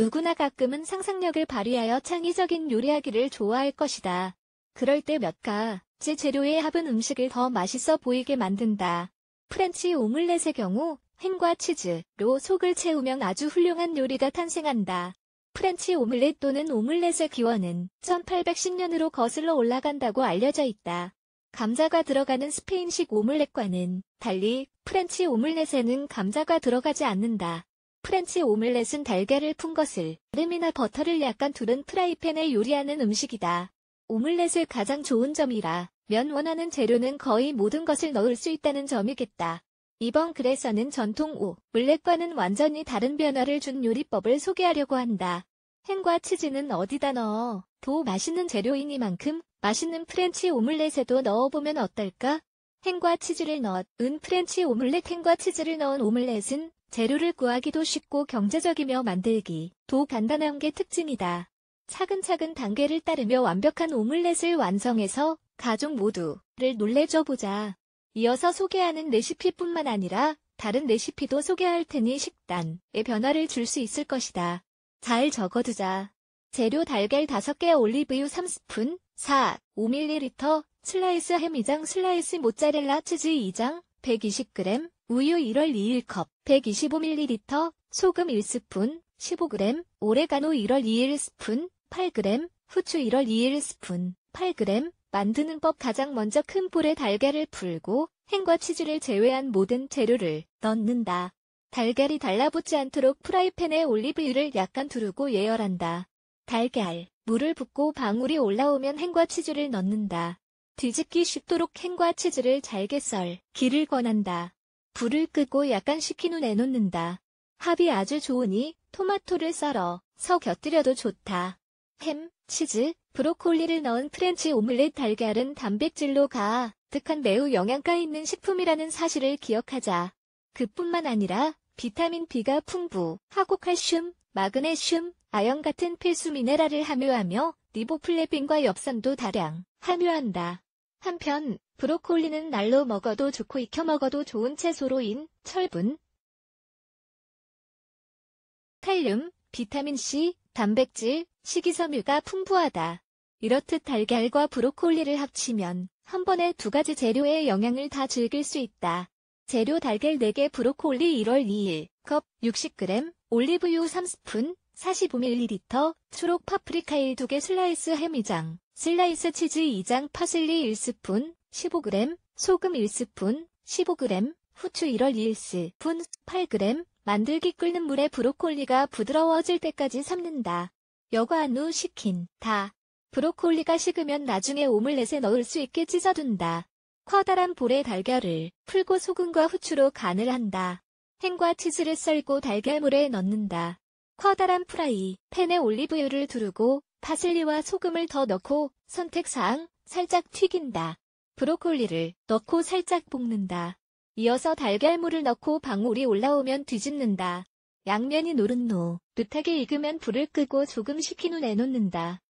누구나 가끔은 상상력을 발휘하여 창의적인 요리하기를 좋아할 것이다. 그럴 때 몇 가지 재료의 합은 음식을 더 맛있어 보이게 만든다. 프렌치 오믈렛의 경우 햄과 치즈로 속을 채우면 아주 훌륭한 요리가 탄생한다. 프렌치 오믈렛 또는 오믈렛의 기원은 1810년으로 거슬러 올라간다고 알려져 있다. 감자가 들어가는 스페인식 오믈렛과는 달리 프렌치 오믈렛에는 감자가 들어가지 않는다. 프렌치 오믈렛은 달걀을 푼 것을 기름이나 버터를 약간 두른 프라이팬에 요리하는 음식이다. 오믈렛의 가장 좋은 점이라 면 원하는 재료는 거의 모든 것을 넣을 수 있다는 점이겠다. 이번 글에서는 전통 오믈렛과는 완전히 다른 변화를 준 요리법을 소개하려고 한다. 햄과 치즈는 어디다 넣어? 도 맛있는 재료이니만큼 맛있는 프렌치 오믈렛에도 넣어보면 어떨까? 햄과 치즈를 넣은 프렌치 오믈렛 햄과 치즈를 넣은 오믈렛은 재료를 구하기도 쉽고 경제적이며 만들기도 간단한 게 특징이다. 차근차근 단계를 따르며 완벽한 오믈렛을 완성해서 가족 모두를 놀래줘 보자. 이어서 소개하는 레시피뿐만 아니라 다른 레시피도 소개할 테니 식단에 변화를 줄 수 있을 것이다. 잘 적어두자. 재료 달걀 5개 올리브유 3스푼, 4, 5ml, 슬라이스 햄 2장 슬라이스 모짜렐라 치즈 2장 120g 우유 1월 2일 컵 125ml 소금 1스푼 15g 오레가노 1월 2일 스푼 8g 후추 1월 2일 스푼 8g 만드는 법 가장 먼저 큰 볼에 달걀을 풀고 햄과 치즈를 제외한 모든 재료를 넣는다. 달걀이 달라붙지 않도록 프라이팬에 올리브유를 약간 두르고 예열한다. 달걀, 물을 붓고 방울이 올라오면 햄과 치즈를 넣는다. 뒤집기 쉽도록 캔과 치즈를 잘게 썰 기를 권한다. 불을 끄고 약간 식힌 후 내놓는다. 합이 아주 좋으니 토마토를 썰어 서 곁들여도 좋다. 햄, 치즈, 브로콜리를 넣은 프렌치 오믈렛 달걀은 단백질로 가득한 매우 영양가 있는 식품이라는 사실을 기억하자. 그뿐만 아니라 비타민 B가 풍부하고 칼슘, 마그네슘, 아연 같은 필수 미네랄을 함유하며 리보플레빈과 엽산도 다량 함유한다. 한편 브로콜리는 날로 먹어도 좋고 익혀 먹어도 좋은 채소로인 철분, 칼륨, 비타민C, 단백질, 식이섬유가 풍부하다. 이렇듯 달걀과 브로콜리를 합치면 한 번에 두 가지 재료의 영양을 다 즐길 수 있다. 재료 달걀 4개 브로콜리 1월 2일 컵 60g, 올리브유 3스푼, 4 5 m l 1 초록 파프리카일 2개 슬라이스 햄 2장, 슬라이스 치즈 2장 파슬리 1스푼, 15g, 소금 1스푼, 15g, 후추 1월 1스푼, 8g, 만들기 끓는 물에 브로콜리가 부드러워질 때까지 삶는다. 여과한 후 식힌, 다. 브로콜리가 식으면 나중에 오믈렛에 넣을 수 있게 찢어둔다. 커다란 볼에 달걀을 풀고 소금과 후추로 간을 한다. 햄과 치즈를 썰고 달걀물에 넣는다. 커다란 프라이 팬에 올리브유를 두르고 파슬리와 소금을 더 넣고 선택사항 살짝 튀긴다. 브로콜리를 넣고 살짝 볶는다. 이어서 달걀물을 넣고 방울이 올라오면 뒤집는다. 양면이 노릇노. 릇하게 익으면 불을 끄고 조금 식힌 후 내놓는다.